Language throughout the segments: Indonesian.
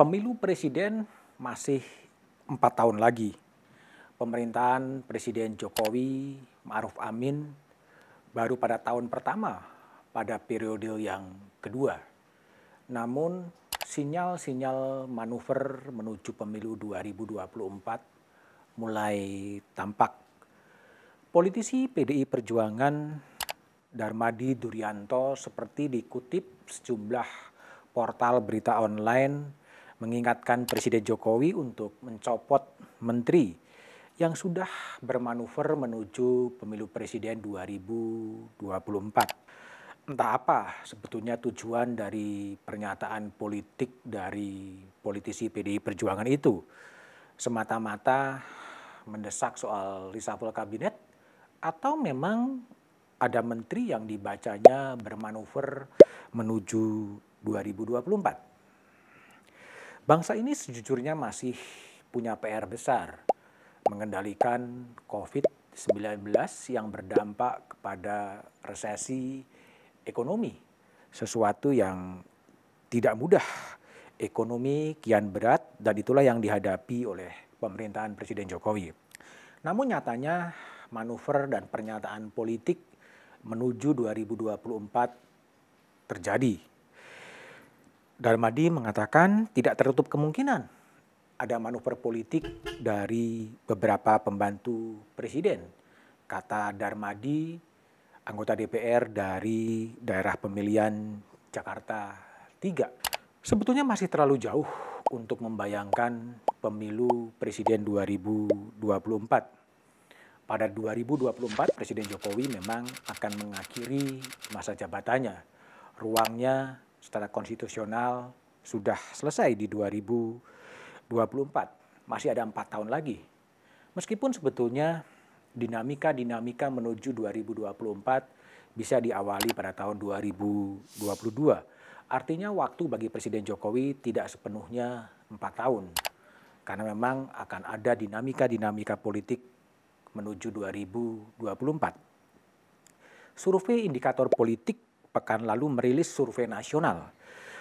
pemilu presiden masih empat tahun lagi. Pemerintahan Presiden Jokowi Ma'ruf Amin baru pada tahun pertama pada periode yang kedua. Namun sinyal-sinyal manuver menuju pemilu 2024 mulai tampak. Politisi PDI Perjuangan Darmadi Durianto seperti dikutip sejumlah portal berita online mengingatkan Presiden Jokowi untuk mencopot menteri yang sudah bermanuver menuju pemilu presiden 2024. Entah apa sebetulnya tujuan dari pernyataan politik dari politisi PDI Perjuangan itu. Semata-mata mendesak soal reshuffle kabinet atau memang ada menteri yang dibacanya bermanuver menuju 2024. Bangsa ini sejujurnya masih punya PR besar mengendalikan COVID-19 yang berdampak kepada resesi ekonomi. Sesuatu yang tidak mudah. Ekonomi kian berat dan itulah yang dihadapi oleh pemerintahan Presiden Jokowi. Namun nyatanya manuver dan pernyataan politik menuju 2024 terjadi Darmadi mengatakan tidak tertutup kemungkinan ada manuver politik dari beberapa pembantu presiden. Kata Darmadi, anggota DPR dari daerah pemilihan Jakarta 3. Sebetulnya masih terlalu jauh untuk membayangkan pemilu presiden 2024. Pada 2024 Presiden Jokowi memang akan mengakhiri masa jabatannya. Ruangnya secara konstitusional sudah selesai di 2024. Masih ada empat tahun lagi. Meskipun sebetulnya dinamika-dinamika menuju 2024 bisa diawali pada tahun 2022. Artinya waktu bagi Presiden Jokowi tidak sepenuhnya empat tahun. Karena memang akan ada dinamika-dinamika politik menuju 2024. Survei indikator politik pekan lalu merilis survei nasional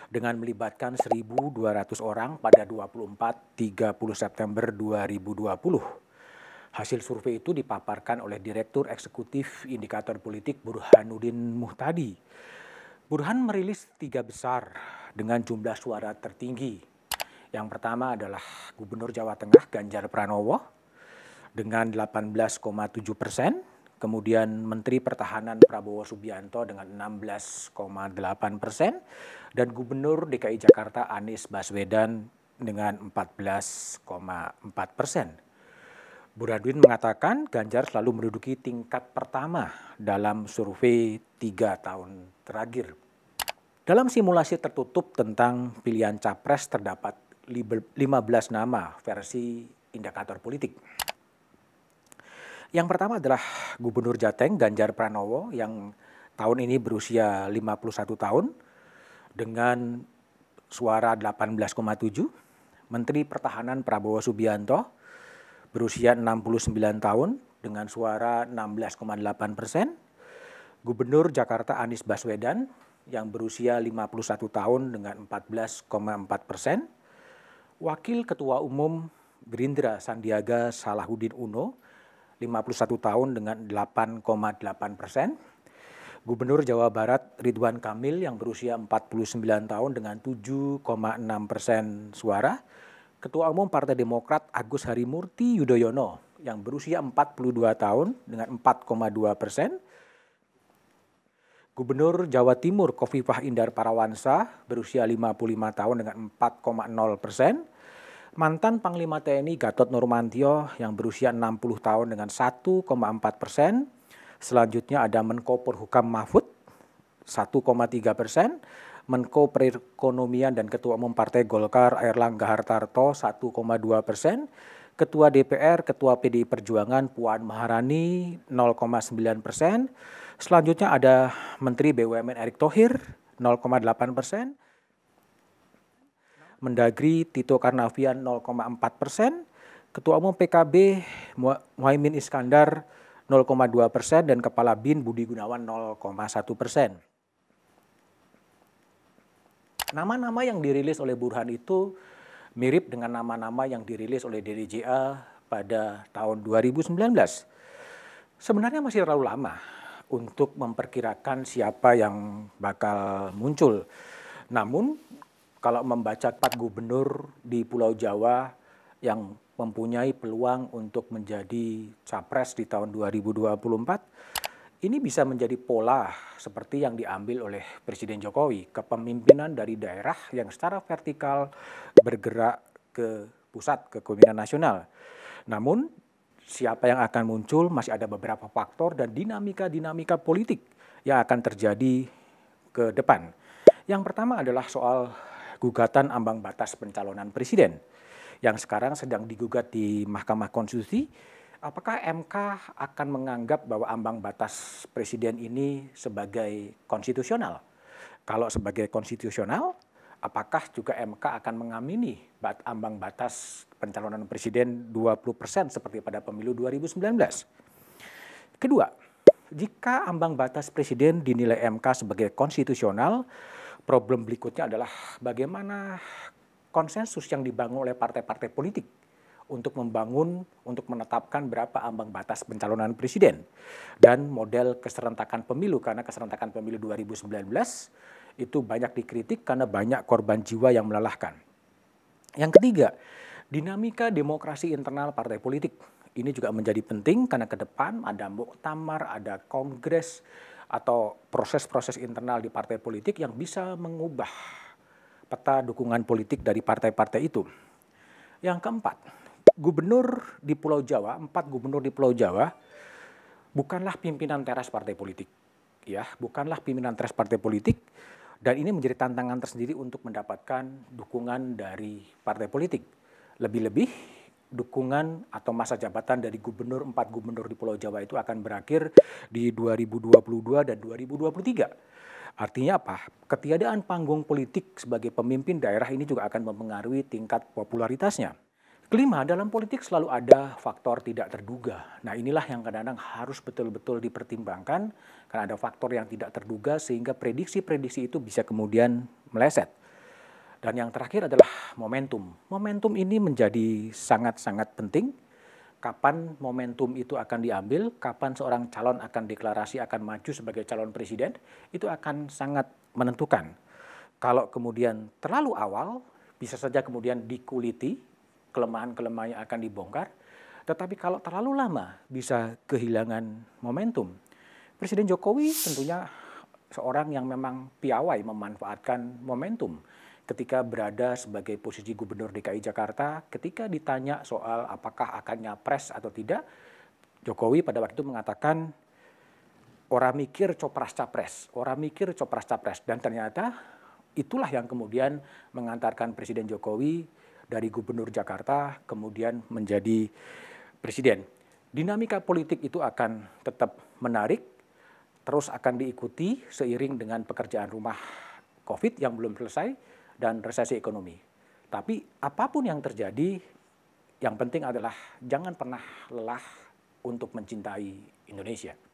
dengan melibatkan 1.200 orang pada 24-30 September 2020. Hasil survei itu dipaparkan oleh Direktur Eksekutif Indikator Politik Burhanuddin Muhtadi. Burhan merilis tiga besar dengan jumlah suara tertinggi. Yang pertama adalah Gubernur Jawa Tengah Ganjar Pranowo dengan 18,7 persen kemudian Menteri Pertahanan Prabowo Subianto dengan 16,8 persen, dan Gubernur DKI Jakarta Anies Baswedan dengan 14,4 persen. Bu mengatakan Ganjar selalu menduduki tingkat pertama dalam survei tiga tahun terakhir. Dalam simulasi tertutup tentang pilihan capres terdapat 15 nama versi indikator politik. Yang pertama adalah Gubernur Jateng Ganjar Pranowo yang tahun ini berusia 51 tahun dengan suara 18,7. Menteri Pertahanan Prabowo Subianto berusia 69 tahun dengan suara 16,8 persen. Gubernur Jakarta Anies Baswedan yang berusia 51 tahun dengan 14,4 persen. Wakil Ketua Umum Gerindra Sandiaga Salahuddin Uno 51 tahun dengan 8,8 persen. Gubernur Jawa Barat Ridwan Kamil yang berusia 49 tahun dengan 7,6 persen suara. Ketua Umum Partai Demokrat Agus Harimurti Yudhoyono yang berusia 42 tahun dengan 4,2 persen. Gubernur Jawa Timur Kofifah Indar Parawansa berusia 55 tahun dengan 4,0 persen. Mantan Panglima TNI Gatot Nurmantio yang berusia 60 tahun dengan 1,4 persen. Selanjutnya ada Menko Perhukam Mahfud 1,3 persen. Menko Perekonomian dan Ketua Umum Partai Golkar Erlangga Hartarto 1,2 persen. Ketua DPR, Ketua PDI Perjuangan Puan Maharani 0,9 persen. Selanjutnya ada Menteri BUMN Erick Thohir 0,8 persen. Mendagri Tito Karnavian 0,4 persen, Ketua Umum PKB Muhaimin Iskandar 0,2 persen dan Kepala BIN Budi Gunawan 0,1 persen. Nama-nama yang dirilis oleh Burhan itu mirip dengan nama-nama yang dirilis oleh DDJA pada tahun 2019. Sebenarnya masih terlalu lama untuk memperkirakan siapa yang bakal muncul. Namun kalau membaca empat gubernur di Pulau Jawa yang mempunyai peluang untuk menjadi capres di tahun 2024, ini bisa menjadi pola seperti yang diambil oleh Presiden Jokowi, kepemimpinan dari daerah yang secara vertikal bergerak ke pusat, ke kepemimpinan nasional. Namun, siapa yang akan muncul masih ada beberapa faktor dan dinamika-dinamika politik yang akan terjadi ke depan. Yang pertama adalah soal gugatan ambang batas pencalonan presiden yang sekarang sedang digugat di Mahkamah Konstitusi. Apakah MK akan menganggap bahwa ambang batas presiden ini sebagai konstitusional? Kalau sebagai konstitusional, apakah juga MK akan mengamini bat ambang batas pencalonan presiden 20% seperti pada pemilu 2019? Kedua, jika ambang batas presiden dinilai MK sebagai konstitusional, problem berikutnya adalah bagaimana konsensus yang dibangun oleh partai-partai politik untuk membangun, untuk menetapkan berapa ambang batas pencalonan presiden dan model keserentakan pemilu karena keserentakan pemilu 2019 itu banyak dikritik karena banyak korban jiwa yang melelahkan. Yang ketiga, dinamika demokrasi internal partai politik. Ini juga menjadi penting karena ke depan ada muktamar, ada kongres, atau proses-proses internal di partai politik yang bisa mengubah peta dukungan politik dari partai-partai itu. Yang keempat, gubernur di Pulau Jawa, empat gubernur di Pulau Jawa bukanlah pimpinan teras partai politik. Ya, bukanlah pimpinan teras partai politik dan ini menjadi tantangan tersendiri untuk mendapatkan dukungan dari partai politik. Lebih-lebih dukungan atau masa jabatan dari gubernur empat gubernur di Pulau Jawa itu akan berakhir di 2022 dan 2023. Artinya apa? Ketiadaan panggung politik sebagai pemimpin daerah ini juga akan mempengaruhi tingkat popularitasnya. Kelima, dalam politik selalu ada faktor tidak terduga. Nah inilah yang kadang-kadang harus betul-betul dipertimbangkan karena ada faktor yang tidak terduga sehingga prediksi-prediksi itu bisa kemudian meleset. Dan yang terakhir adalah momentum. Momentum ini menjadi sangat-sangat penting. Kapan momentum itu akan diambil, kapan seorang calon akan deklarasi akan maju sebagai calon presiden, itu akan sangat menentukan. Kalau kemudian terlalu awal, bisa saja kemudian dikuliti, kelemahan-kelemahan yang akan dibongkar. Tetapi kalau terlalu lama, bisa kehilangan momentum. Presiden Jokowi tentunya seorang yang memang piawai memanfaatkan momentum ketika berada sebagai posisi gubernur DKI Jakarta, ketika ditanya soal apakah akan nyapres atau tidak, Jokowi pada waktu itu mengatakan orang mikir copras capres, orang mikir copras capres, dan ternyata itulah yang kemudian mengantarkan Presiden Jokowi dari gubernur Jakarta kemudian menjadi presiden. Dinamika politik itu akan tetap menarik, terus akan diikuti seiring dengan pekerjaan rumah COVID yang belum selesai, dan resesi ekonomi. Tapi apapun yang terjadi, yang penting adalah jangan pernah lelah untuk mencintai Indonesia.